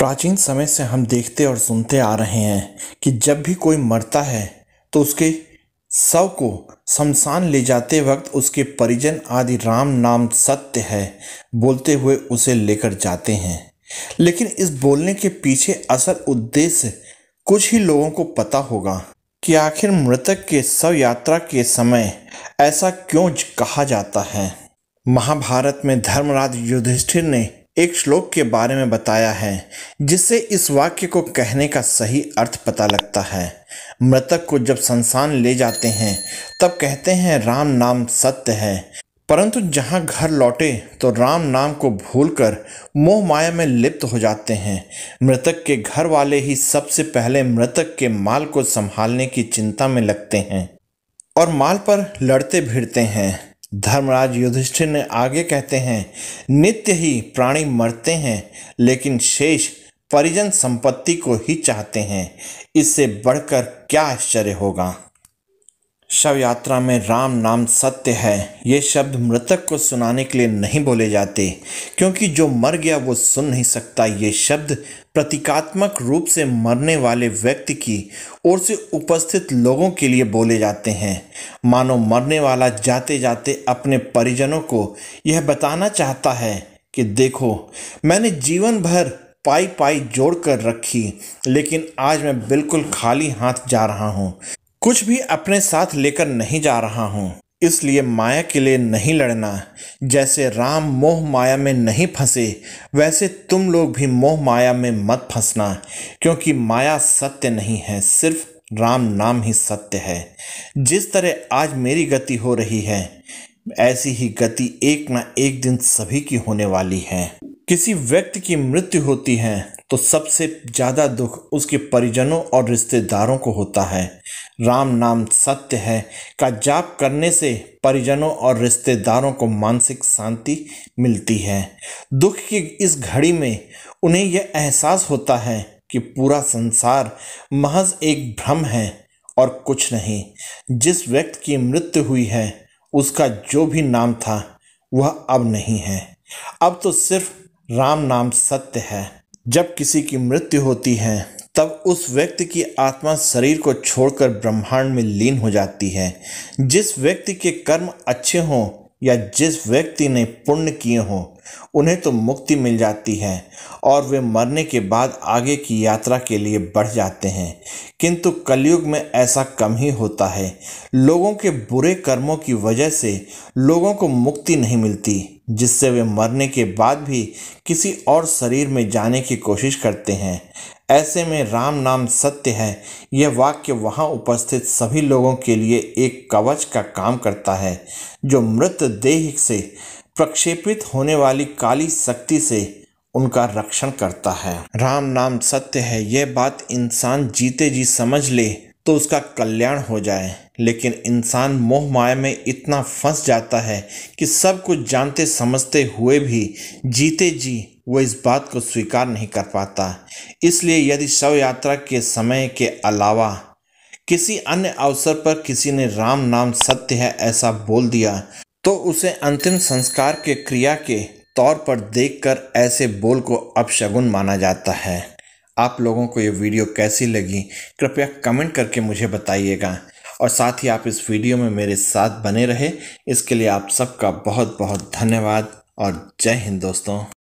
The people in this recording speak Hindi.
प्राचीन समय से हम देखते और सुनते आ रहे हैं कि जब भी कोई मरता है तो उसके शव को शमशान ले जाते वक्त उसके परिजन आदि राम नाम सत्य है बोलते हुए उसे लेकर जाते हैं लेकिन इस बोलने के पीछे असल उद्देश्य कुछ ही लोगों को पता होगा कि आखिर मृतक के शव यात्रा के समय ऐसा क्यों कहा जाता है महाभारत में धर्मराज युधिष्ठिर ने एक श्लोक के बारे में बताया है जिससे इस वाक्य को कहने का सही अर्थ पता लगता है मृतक को जब संसान ले जाते हैं तब कहते हैं राम नाम सत्य है परंतु जहाँ घर लौटे तो राम नाम को भूलकर मोह माया में लिप्त हो जाते हैं मृतक के घर वाले ही सबसे पहले मृतक के माल को संभालने की चिंता में लगते हैं और माल पर लड़ते भिड़ते हैं धर्मराज युधिष्ठिर ने आगे कहते हैं नित्य ही प्राणी मरते हैं लेकिन शेष परिजन संपत्ति को ही चाहते हैं इससे बढ़कर क्या आश्चर्य होगा शव यात्रा में राम नाम सत्य है ये शब्द मृतक को सुनाने के लिए नहीं बोले जाते क्योंकि जो मर गया वो सुन नहीं सकता ये शब्द प्रतीकात्मक रूप से मरने वाले व्यक्ति की ओर से उपस्थित लोगों के लिए बोले जाते हैं मानो मरने वाला जाते जाते अपने परिजनों को यह बताना चाहता है कि देखो मैंने जीवन भर पाई पाई जोड़ कर रखी लेकिन आज मैं बिल्कुल खाली हाथ जा रहा हूँ कुछ भी अपने साथ लेकर नहीं जा रहा हूँ इसलिए माया के लिए नहीं लड़ना जैसे राम मोह माया में नहीं फंसे वैसे तुम लोग भी मोह माया में मत फंसना क्योंकि माया सत्य नहीं है सिर्फ राम नाम ही सत्य है जिस तरह आज मेरी गति हो रही है ऐसी ही गति एक ना एक दिन सभी की होने वाली है किसी व्यक्ति की मृत्यु होती है तो सबसे ज़्यादा दुख उसके परिजनों और रिश्तेदारों को होता है राम नाम सत्य है का जाप करने से परिजनों और रिश्तेदारों को मानसिक शांति मिलती है दुख की इस घड़ी में उन्हें यह एहसास होता है कि पूरा संसार महज एक भ्रम है और कुछ नहीं जिस व्यक्ति की मृत्यु हुई है उसका जो भी नाम था वह अब नहीं है अब तो सिर्फ राम नाम सत्य है जब किसी की मृत्यु होती है तब उस व्यक्ति की आत्मा शरीर को छोड़कर ब्रह्मांड में लीन हो जाती है जिस व्यक्ति के कर्म अच्छे हों या जिस व्यक्ति ने पुण्य किए हों उन्हें तो मुक्ति मिल जाती है और वे मरने के बाद आगे की यात्रा के लिए बढ़ जाते हैं किंतु कलयुग में ऐसा कम ही होता है लोगों के बुरे कर्मों की वजह से लोगों को मुक्ति नहीं मिलती जिससे वे मरने के बाद भी किसी और शरीर में जाने की कोशिश करते हैं ऐसे में राम नाम सत्य है यह वाक्य वहाँ उपस्थित सभी लोगों के लिए एक कवच का काम करता है जो मृत देह से प्रक्षेपित होने वाली काली शक्ति से उनका रक्षण करता है राम नाम सत्य है यह बात इंसान जीते जी समझ ले तो उसका कल्याण हो जाए लेकिन इंसान मोह माया में इतना फंस जाता है कि सब कुछ जानते समझते हुए भी जीते जी वो इस बात को स्वीकार नहीं कर पाता इसलिए यदि शव यात्रा के समय के अलावा किसी अन्य अवसर पर किसी ने राम नाम सत्य है ऐसा बोल दिया तो उसे अंतिम संस्कार के क्रिया के तौर पर देखकर ऐसे बोल को अपशगुन माना जाता है आप लोगों को ये वीडियो कैसी लगी कृपया कमेंट करके मुझे बताइएगा और साथ ही आप इस वीडियो में मेरे साथ बने रहे इसके लिए आप सबका बहुत बहुत धन्यवाद और जय हिंद दोस्तों